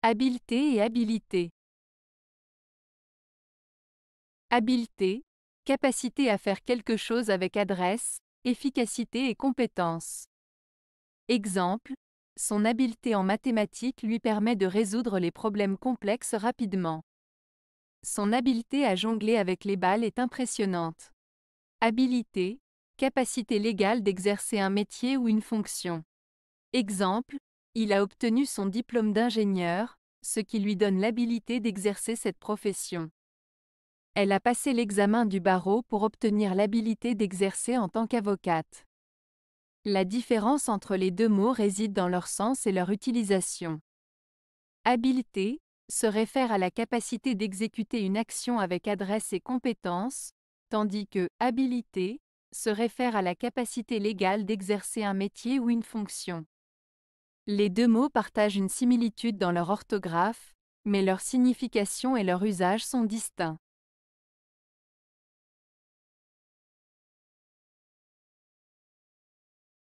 Habileté et habilité. Habileté, capacité à faire quelque chose avec adresse, efficacité et compétence. Exemple, son habileté en mathématiques lui permet de résoudre les problèmes complexes rapidement. Son habileté à jongler avec les balles est impressionnante. Habilité, capacité légale d'exercer un métier ou une fonction. Exemple, il a obtenu son diplôme d'ingénieur, ce qui lui donne l'habilité d'exercer cette profession. Elle a passé l'examen du barreau pour obtenir l'habilité d'exercer en tant qu'avocate. La différence entre les deux mots réside dans leur sens et leur utilisation. Habilité se réfère à la capacité d'exécuter une action avec adresse et compétence, tandis que habilité se réfère à la capacité légale d'exercer un métier ou une fonction. Les deux mots partagent une similitude dans leur orthographe, mais leur signification et leur usage sont distincts.